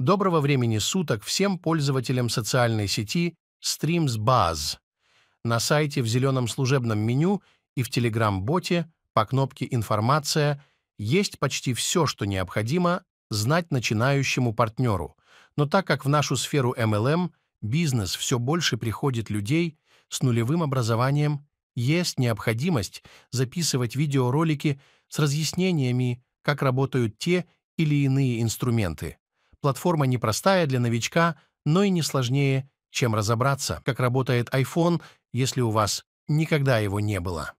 Доброго времени суток всем пользователям социальной сети Streams Buzz. На сайте в зеленом служебном меню и в Telegram-боте по кнопке «Информация» есть почти все, что необходимо знать начинающему партнеру. Но так как в нашу сферу MLM бизнес все больше приходит людей с нулевым образованием, есть необходимость записывать видеоролики с разъяснениями, как работают те или иные инструменты платформа непростая для новичка, но и не сложнее, чем разобраться, как работает iPhone, если у вас никогда его не было.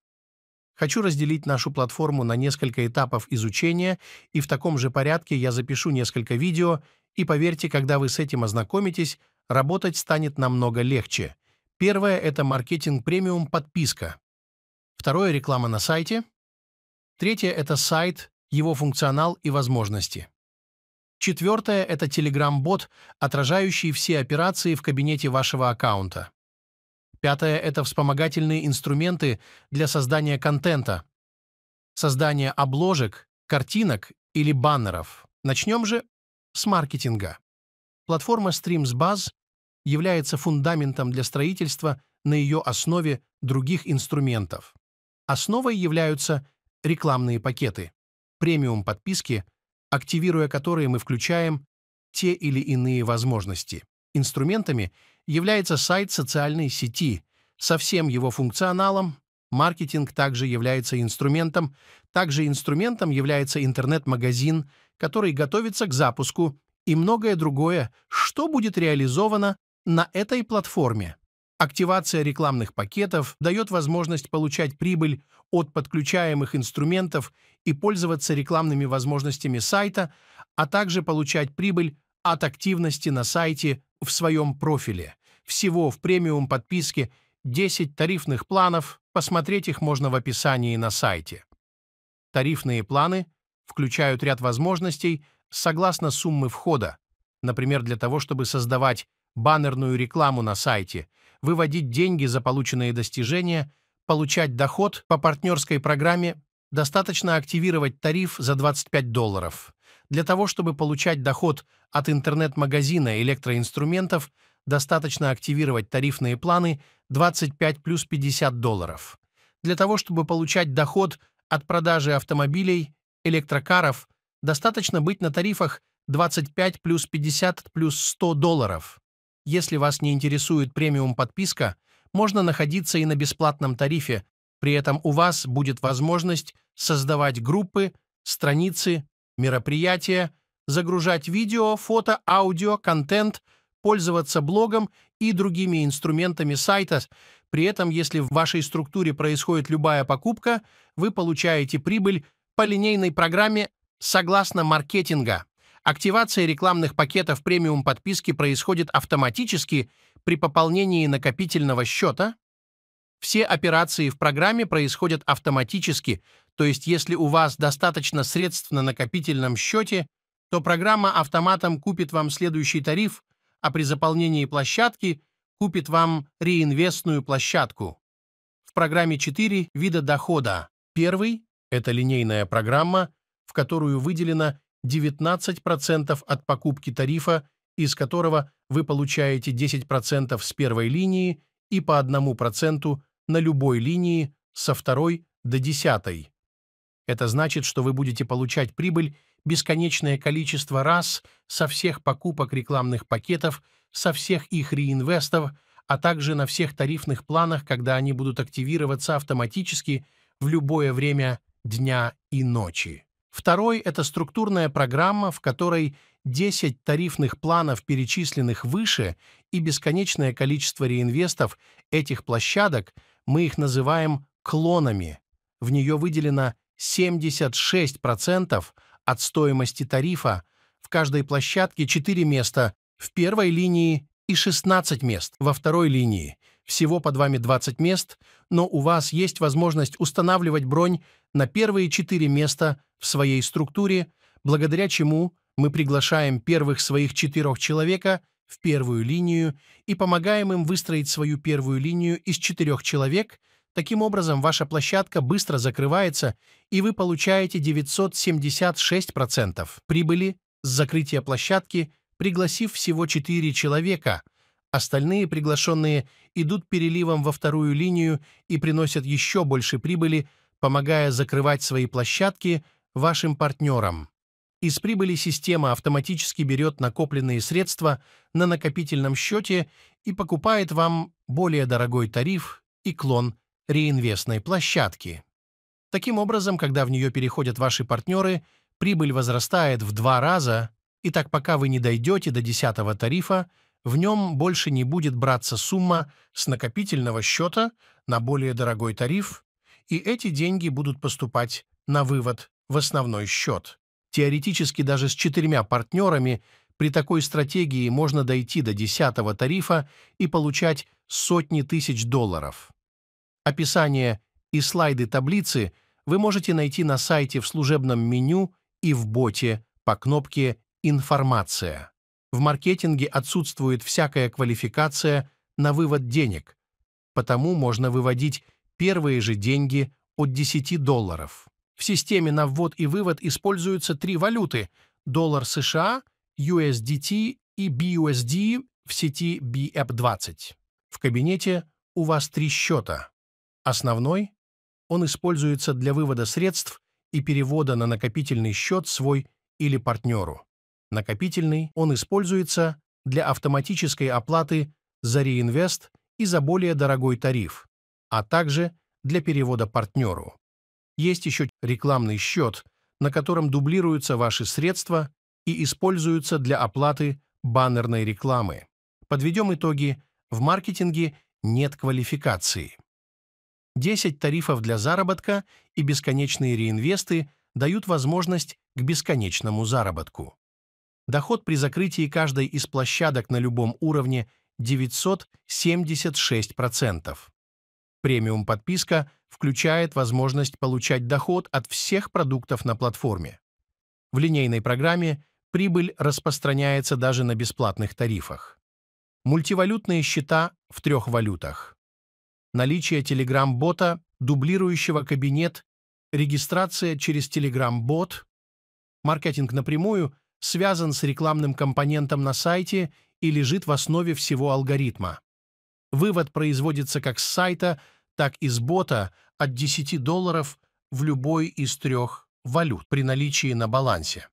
Хочу разделить нашу платформу на несколько этапов изучения, и в таком же порядке я запишу несколько видео, и поверьте, когда вы с этим ознакомитесь, работать станет намного легче. Первое – это маркетинг премиум подписка. Второе – реклама на сайте. Третье – это сайт, его функционал и возможности. Четвертое – это Telegram-бот, отражающий все операции в кабинете вашего аккаунта. Пятое – это вспомогательные инструменты для создания контента, создания обложек, картинок или баннеров. Начнем же с маркетинга. Платформа StreamsBuzz является фундаментом для строительства на ее основе других инструментов. Основой являются рекламные пакеты, премиум-подписки – активируя которые мы включаем те или иные возможности. Инструментами является сайт социальной сети. Со всем его функционалом маркетинг также является инструментом. Также инструментом является интернет-магазин, который готовится к запуску, и многое другое, что будет реализовано на этой платформе. Активация рекламных пакетов дает возможность получать прибыль от подключаемых инструментов и пользоваться рекламными возможностями сайта, а также получать прибыль от активности на сайте в своем профиле. Всего в премиум подписке 10 тарифных планов, посмотреть их можно в описании на сайте. Тарифные планы включают ряд возможностей согласно суммы входа, например, для того, чтобы создавать баннерную рекламу на сайте, выводить деньги за полученные достижения, получать доход по партнерской программе, достаточно активировать тариф за 25 долларов. Для того, чтобы получать доход от интернет-магазина электроинструментов, достаточно активировать тарифные планы 25 плюс 50 долларов. Для того, чтобы получать доход от продажи автомобилей, электрокаров, достаточно быть на тарифах 25 плюс 50 плюс 100 долларов. Если вас не интересует премиум-подписка, можно находиться и на бесплатном тарифе, при этом у вас будет возможность создавать группы, страницы, мероприятия, загружать видео, фото, аудио, контент, пользоваться блогом и другими инструментами сайта. При этом, если в вашей структуре происходит любая покупка, вы получаете прибыль по линейной программе согласно маркетинга. Активация рекламных пакетов премиум подписки происходит автоматически при пополнении накопительного счета. Все операции в программе происходят автоматически, то есть если у вас достаточно средств на накопительном счете, то программа автоматом купит вам следующий тариф, а при заполнении площадки купит вам реинвестную площадку. В программе 4 вида дохода. Первый – это линейная программа, в которую выделено 19% от покупки тарифа, из которого вы получаете 10% с первой линии и по 1% на любой линии со второй до десятой. Это значит, что вы будете получать прибыль бесконечное количество раз со всех покупок рекламных пакетов, со всех их реинвестов, а также на всех тарифных планах, когда они будут активироваться автоматически в любое время дня и ночи. Второй – это структурная программа, в которой 10 тарифных планов, перечисленных выше, и бесконечное количество реинвестов этих площадок, мы их называем клонами. В нее выделено 76% от стоимости тарифа, в каждой площадке 4 места, в первой линии и 16 мест во второй линии, всего под вами 20 мест, но у вас есть возможность устанавливать бронь на первые 4 места в своей структуре, благодаря чему мы приглашаем первых своих четырех человека в первую линию и помогаем им выстроить свою первую линию из четырех человек. Таким образом, ваша площадка быстро закрывается, и вы получаете 976% прибыли с закрытия площадки, пригласив всего 4 человека – Остальные приглашенные идут переливом во вторую линию и приносят еще больше прибыли, помогая закрывать свои площадки вашим партнерам. Из прибыли система автоматически берет накопленные средства на накопительном счете и покупает вам более дорогой тариф и клон реинвестной площадки. Таким образом, когда в нее переходят ваши партнеры, прибыль возрастает в два раза, и так пока вы не дойдете до 10 тарифа, в нем больше не будет браться сумма с накопительного счета на более дорогой тариф, и эти деньги будут поступать на вывод в основной счет. Теоретически даже с четырьмя партнерами при такой стратегии можно дойти до десятого тарифа и получать сотни тысяч долларов. Описание и слайды таблицы вы можете найти на сайте в служебном меню и в боте по кнопке «Информация». В маркетинге отсутствует всякая квалификация на вывод денег, потому можно выводить первые же деньги от 10 долларов. В системе на ввод и вывод используются три валюты – доллар США, USDT и BUSD в сети BApp20. В кабинете у вас три счета. Основной – он используется для вывода средств и перевода на накопительный счет свой или партнеру. Накопительный он используется для автоматической оплаты за реинвест и за более дорогой тариф, а также для перевода партнеру. Есть еще рекламный счет, на котором дублируются ваши средства и используются для оплаты баннерной рекламы. Подведем итоги. В маркетинге нет квалификации. 10 тарифов для заработка и бесконечные реинвесты дают возможность к бесконечному заработку. Доход при закрытии каждой из площадок на любом уровне 976%. Премиум подписка включает возможность получать доход от всех продуктов на платформе. В линейной программе прибыль распространяется даже на бесплатных тарифах. Мультивалютные счета в трех валютах. Наличие Telegram-бота, дублирующего кабинет, регистрация через Telegram-бот, маркетинг напрямую связан с рекламным компонентом на сайте и лежит в основе всего алгоритма. Вывод производится как с сайта, так и с бота от 10 долларов в любой из трех валют при наличии на балансе.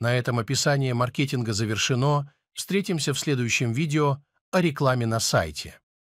На этом описание маркетинга завершено. Встретимся в следующем видео о рекламе на сайте.